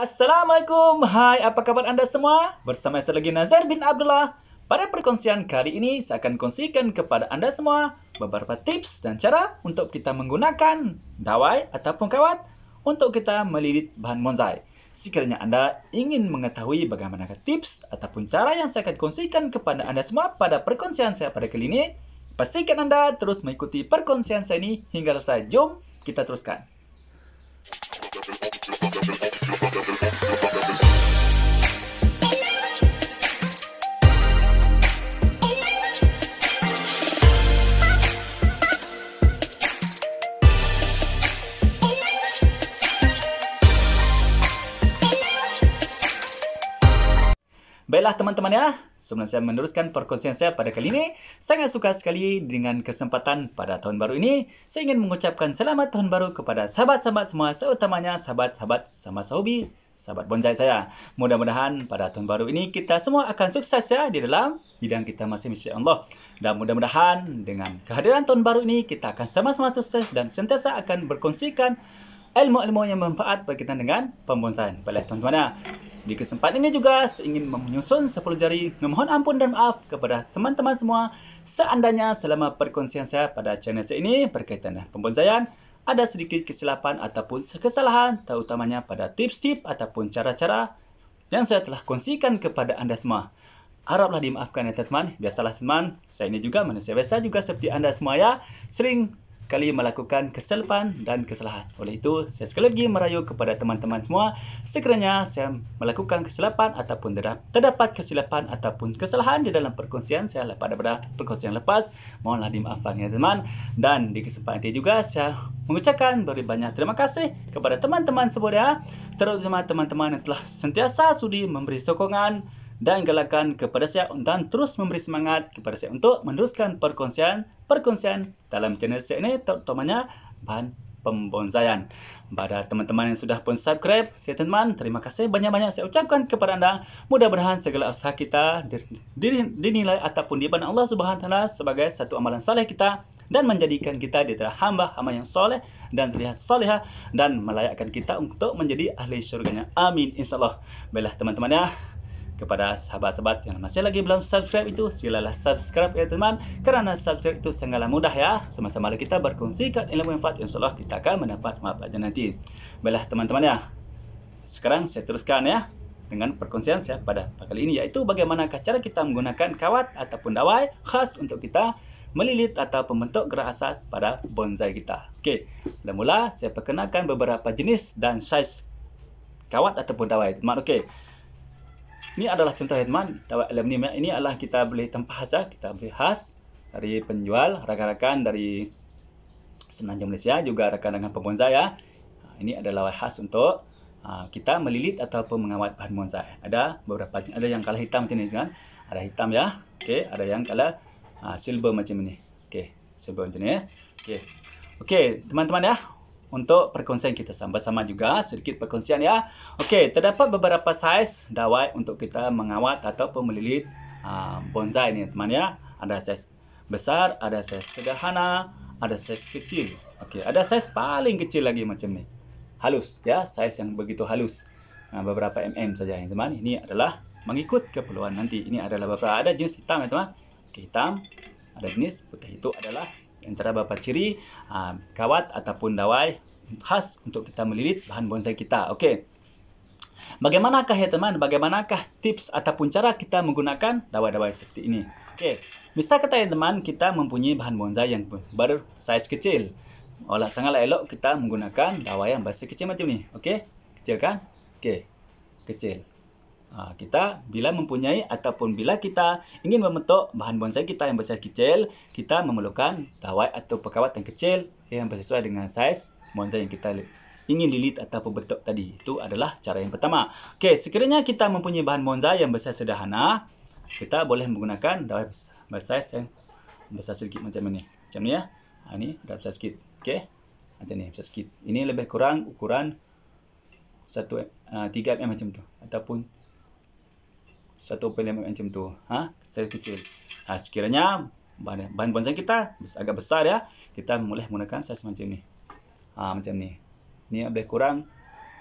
Assalamualaikum. Hai, apa khabar anda semua? Bersama saya lagi Nazir bin Abdullah. Pada perkongsian kali ini, saya akan kongsikan kepada anda semua beberapa tips dan cara untuk kita menggunakan dawai ataupun kawat untuk kita melilit bahan bonsai. Sekiranya anda ingin mengetahui bagaimana tips ataupun cara yang saya akan kongsikan kepada anda semua pada perkongsian saya pada kali ini, pastikan anda terus mengikuti perkongsian saya ini hingga selesai. Jom kita teruskan. Baiklah teman-teman ya, sebelum saya meneruskan perkongsian saya pada kali ini, sangat suka sekali dengan kesempatan pada tahun baru ini. Saya ingin mengucapkan selamat tahun baru kepada sahabat-sahabat semua, seutamanya sahabat-sahabat sama sahobi, sahabat bonsai saya. Mudah-mudahan pada tahun baru ini kita semua akan sukses ya di dalam bidang kita masing-masing Allah. Dan mudah-mudahan dengan kehadiran tahun baru ini kita akan sama-sama sukses dan sentiasa akan berkongsikan ilmu-ilmu yang bermanfaat berkaitan dengan pembonsai. Baiklah teman-teman ya. Di kesempatan ini juga, saya ingin menyusun 10 jari memohon ampun dan maaf kepada teman-teman semua seandainya selama perkongsian saya pada channel saya ini berkaitan dengan pembonsaian ada sedikit kesilapan ataupun kesalahan terutamanya pada tips-tips ataupun cara-cara yang saya telah kongsikan kepada anda semua. Haraplah dimaafkan ya teman-teman. Biasalah teman, saya ini juga manusia biasa juga seperti anda semua ya. Sering kali melakukan kesilapan dan kesalahan. Oleh itu, saya sekali lagi merayu kepada teman-teman semua sekiranya saya melakukan kesilapan ataupun terdapat kesilapan ataupun kesalahan di dalam perkongsian saya pada pada perkongsian lepas. Mohonlah dimaafkan ya teman. Dan di kesempatan ini juga saya mengucapkan beri banyak terima kasih kepada teman-teman semua ya. Terutama teman-teman yang telah sentiasa sudi memberi sokongan dan galakan kepada saya dan terus memberi semangat kepada saya untuk meneruskan perkongsian-perkongsian dalam channel saya ini terutamanya bahan pembonsaian. Bagi teman-teman yang sudah pun subscribe, saya teman, terima kasih banyak-banyak saya ucapkan kepada anda. Mudah-mudahan segala usaha kita dinilai ataupun di dipandang Allah Subhanahu Taala sebagai satu amalan soleh kita dan menjadikan kita di antara hamba hamba yang soleh dan terlihat soleha dan melayakkan kita untuk menjadi ahli syurganya. Amin. InsyaAllah. Baiklah teman-teman ya kepada sahabat-sahabat yang masih lagi belum subscribe itu silalah subscribe ya teman kerana subscribe itu sangatlah mudah ya sama-sama kita berkongsi kat ilmu yang fad insyaAllah kita akan mendapat maaf aja nanti baiklah teman-teman ya sekarang saya teruskan ya dengan perkongsian saya pada kali ini yaitu bagaimana cara kita menggunakan kawat ataupun dawai khas untuk kita melilit atau membentuk gerak asat pada bonsai kita. Okey, mula-mula saya perkenalkan beberapa jenis dan saiz kawat ataupun dawai. teman okey. Ini adalah contoh hikmah dawat alam ni. Ini adalah kita boleh tempah saja, kita boleh khas dari penjual, rakan-rakan dari Semenanjung Malaysia juga rakan rakan pembuan saya. Ini adalah khas untuk ha, kita melilit ataupun mengawat bahan bonsai. Ada beberapa ada yang kala hitam macam ni kan. Ada hitam ya. Okey, ada yang kala ha, silver macam ni. Okey, silver macam ni ya. Okey. Okey, teman-teman ya untuk perkongsian kita sama-sama juga sedikit perkongsian ya. Okey, terdapat beberapa saiz dawai untuk kita mengawat atau melilit uh, bonsai ni teman ya. Ada saiz besar, ada saiz sederhana, ada saiz kecil. Okey, ada saiz paling kecil lagi macam ni. Halus ya, saiz yang begitu halus. Uh, beberapa mm saja ya teman. Ini adalah mengikut keperluan nanti. Ini adalah beberapa ada jenis hitam ya teman. Okay, hitam ada jenis putih itu adalah antara beberapa ciri uh, kawat ataupun dawai khas untuk kita melilit bahan bonsai kita. Okey. Bagaimanakah ya teman, bagaimanakah tips ataupun cara kita menggunakan dawai-dawai seperti ini? Okey. Mister kata ya teman, kita mempunyai bahan bonsai yang bersaiz kecil. Olah sangatlah elok kita menggunakan dawai yang bahasa kecil macam ni. Okey. Kecil kan? Okey. Kecil. Ah, kita bila mempunyai ataupun bila kita ingin membentuk bahan bonsai kita yang bersaiz kecil, kita memerlukan dawai atau perkawat yang kecil yang bersesuaian dengan saiz bonsai yang kita ingin lilit atau bentuk tadi. Itu adalah cara yang pertama. Okey, sekiranya kita mempunyai bahan bonsai yang bersaiz sederhana, kita boleh menggunakan dawai bersaiz yang besar sedikit macam ini. Macam ni ya. Ha, ini dah besar sedikit. Okey. Macam ni, besar sedikit. Ini lebih kurang ukuran 1 uh, 3 mm macam tu ataupun satu pelemak macam tu ha secara kecil ha sekiranya bahan bonsai kita agak besar ya kita boleh menggunakan saiz macam ni ha macam ni ni lebih kurang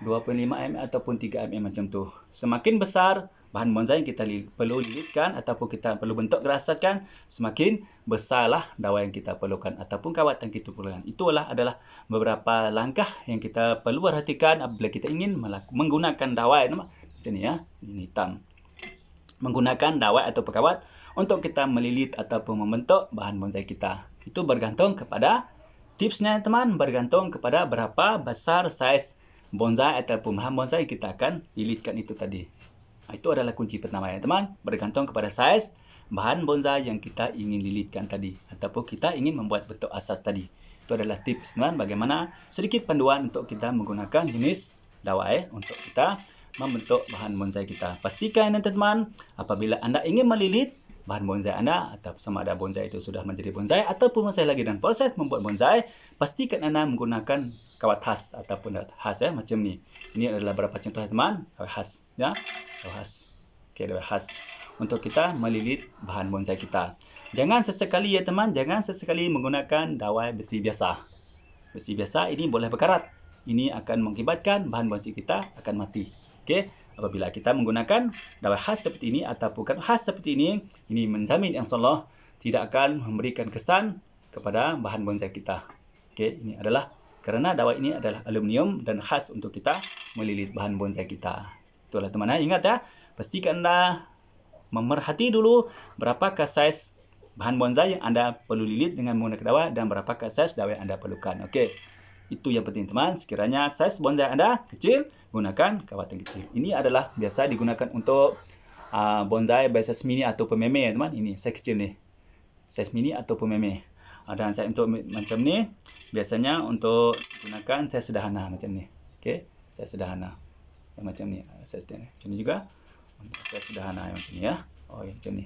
2.5 mm ataupun 3 mm macam tu semakin besar bahan bonsai yang kita li perlu lilitkan ataupun kita perlu bentuk gerasakan semakin besarlah dawai yang kita perlukan ataupun kawatan kita perlukan itulah adalah beberapa langkah yang kita perlu perhatikan apabila kita ingin menggunakan dawai macam ni ya ini hitam menggunakan dawai atau pekawat untuk kita melilit ataupun membentuk bahan bonsai kita. Itu bergantung kepada tipsnya teman, bergantung kepada berapa besar saiz bonsai ataupun bahan bonsai kita akan lilitkan itu tadi. Ah, itu adalah kunci pertama ya teman, bergantung kepada saiz bahan bonsai yang kita ingin lilitkan tadi ataupun kita ingin membuat bentuk asas tadi. Itu adalah tips teman bagaimana sedikit panduan untuk kita menggunakan jenis dawai untuk kita membentuk bahan bonsai kita. Pastikan ya teman, apabila anda ingin melilit bahan bonsai anda atau sama ada bonsai itu sudah menjadi bonsai ataupun bonsai lagi dan proses membuat bonsai, pastikan anda menggunakan kawat khas ataupun kawat khas ya macam ni. Ini adalah beberapa contoh teman, kawat khas ya. Kawat khas. Okey, kawat khas untuk kita melilit bahan bonsai kita. Jangan sesekali ya teman, jangan sesekali menggunakan dawai besi biasa. Besi biasa ini boleh berkarat. Ini akan mengakibatkan bahan bonsai kita akan mati. Okey, apabila kita menggunakan dawai khas seperti ini ataupun kan khas seperti ini, ini menjamin yang Allah tidak akan memberikan kesan kepada bahan bonsai kita. Okey, ini adalah kerana dawai ini adalah aluminium dan khas untuk kita melilit bahan bonsai kita. Itulah teman-teman. Eh? Ingat ya, pastikan anda memerhati dulu berapakah saiz bahan bonsai yang anda perlu lilit dengan menggunakan dawai dan berapakah saiz dawai yang anda perlukan. Okey, itu yang penting teman. Sekiranya saiz bonsai anda kecil, gunakan kawatan kecil. Ini adalah biasa digunakan untuk uh, bonsai besar mini atau pememe ya teman. Ini saya kecil ni. Saiz mini atau pememe. Ada ah, uh, saiz untuk macam ni biasanya untuk gunakan saya sederhana macam ni. Okey, saya sederhana. Yang macam ni, ah, Saya sederhana. Macam ni juga. saya sederhana yang macam ni ya. Oh, yang macam ni.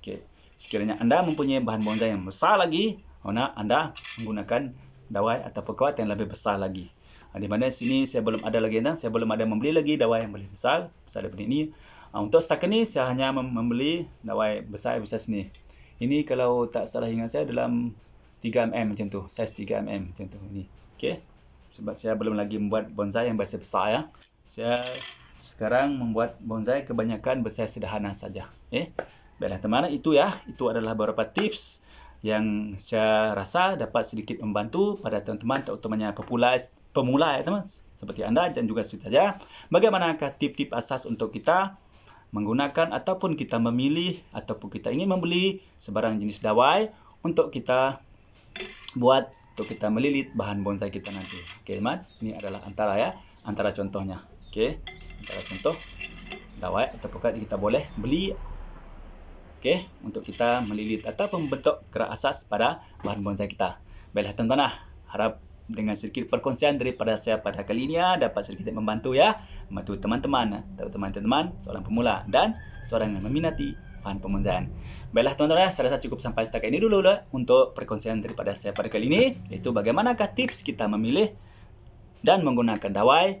Okey. Sekiranya anda mempunyai bahan bonsai yang besar lagi, oh, anda anda menggunakan dawai atau perkuat yang lebih besar lagi. Ah, di mana sini saya belum ada lagi nah, saya belum ada membeli lagi dawai yang boleh besar besar daripada ini. Ah, untuk setakat ni saya hanya membeli dawai besar besar sini. Ini kalau tak salah ingat saya dalam 3 mm macam tu, saiz 3 mm macam tu ni. Okey. Sebab saya belum lagi membuat bonsai yang besar besar ya. Saya sekarang membuat bonsai kebanyakan besar sederhana saja. Eh. Baiklah teman-teman, itu ya. Itu adalah beberapa tips yang saya rasa dapat sedikit membantu pada teman-teman terutamanya populasi pemula ya teman seperti anda dan juga saya saja bagaimanakah tip-tip asas untuk kita menggunakan ataupun kita memilih ataupun kita ingin membeli sebarang jenis dawai untuk kita buat untuk kita melilit bahan bonsai kita nanti. Oke, okay, ini adalah antara ya, antara contohnya. Oke. Okay, antara contoh dawai ataupun kita boleh beli oke okay, untuk kita melilit ataupun membentuk kerak asas pada bahan bonsai kita. Baiklah, teman-teman, lah. harap dengan sedikit perkongsian daripada saya pada kali ini ya, dapat sedikit membantu ya membantu teman-teman atau ya. teman-teman seorang pemula dan seorang yang meminati bahan pemunzaan. Baiklah teman-teman, ya, saya rasa cukup sampai setakat ini dulu lah untuk perkongsian daripada saya pada kali ini iaitu bagaimanakah tips kita memilih dan menggunakan dawai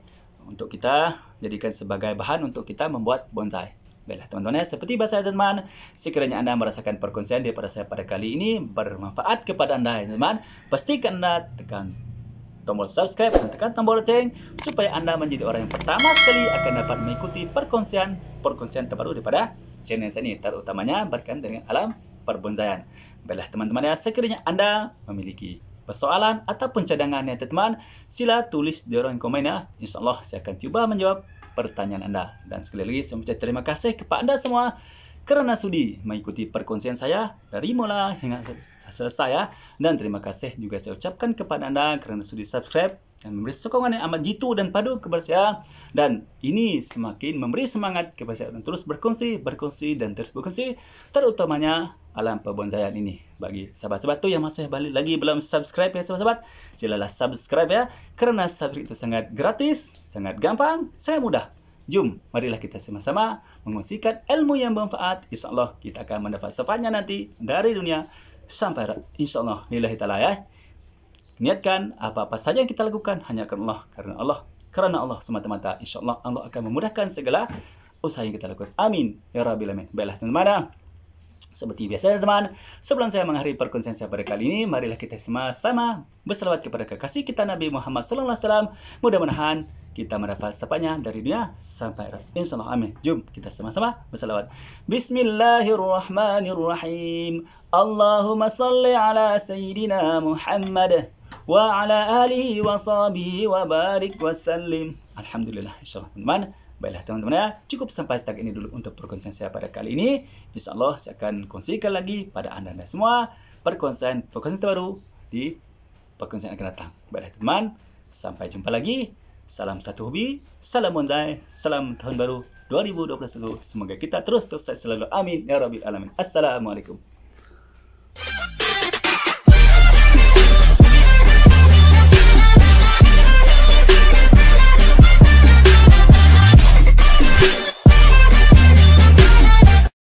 untuk kita jadikan sebagai bahan untuk kita membuat bonsai. Baiklah teman-teman ya. seperti bahasa saya teman, sekiranya anda merasakan perkongsian daripada saya pada kali ini bermanfaat kepada anda ya teman, pastikan anda tekan tombol subscribe dan tekan tombol lonceng supaya anda menjadi orang yang pertama sekali akan dapat mengikuti perkongsian perkongsian terbaru daripada channel saya ini terutamanya berkaitan dengan alam perbonsaian. Baiklah teman-teman ya, sekiranya anda memiliki persoalan ataupun cadangan ya teman sila tulis di ruang komen ya. InsyaAllah saya akan cuba menjawab pertanyaan anda. Dan sekali lagi saya mengucapkan terima kasih kepada anda semua kerana sudi mengikuti perkongsian saya dari mula hingga selesai ya. Dan terima kasih juga saya ucapkan kepada anda kerana sudi subscribe dan memberi sokongan yang amat jitu dan padu kepada saya. Dan ini semakin memberi semangat kepada saya untuk terus berkongsi, berkongsi dan terus berkongsi. Terutamanya alam pebonsaian ini. Bagi sahabat-sahabat tu yang masih balik lagi belum subscribe ya sahabat-sahabat. Silalah subscribe ya. Kerana subscribe itu sangat gratis, sangat gampang, sangat mudah. Jom, marilah kita sama-sama mengusikan ilmu yang bermanfaat. InsyaAllah kita akan mendapat sepanjangnya nanti dari dunia sampai InsyaAllah nilai kita ya. Niatkan apa-apa saja yang kita lakukan hanya kerana Allah. Kerana Allah. Kerana Allah semata-mata. InsyaAllah Allah akan memudahkan segala usaha yang kita lakukan. Amin. Ya Rabbi Amin. Baiklah teman-teman. Seperti biasa teman, sebelum saya mengakhiri perkongsian saya pada kali ini, marilah kita sama-sama berselawat kepada kekasih kita Nabi Muhammad SAW. Mudah-mudahan kita mendapat sepatnya dari dunia sampai akhirat. Insyaallah amin. Jom kita sama-sama bersalawat. Bismillahirrahmanirrahim. Allahumma salli ala sayyidina Muhammad wa ala alihi wa sahbihi wa barik wa sallim. Alhamdulillah insyaallah teman-teman. Baiklah teman-teman ya, cukup sampai setakat ini dulu untuk perkongsian saya pada kali ini. Insyaallah saya akan kongsikan lagi pada anda dan semua perkongsian perkongsian terbaru di perkongsian akan datang. Baiklah teman, sampai jumpa lagi. Salam satu hobi, salam mondai, salam tahun baru 2021. Semoga kita terus sukses selalu. Amin ya rabbal alamin. Assalamualaikum.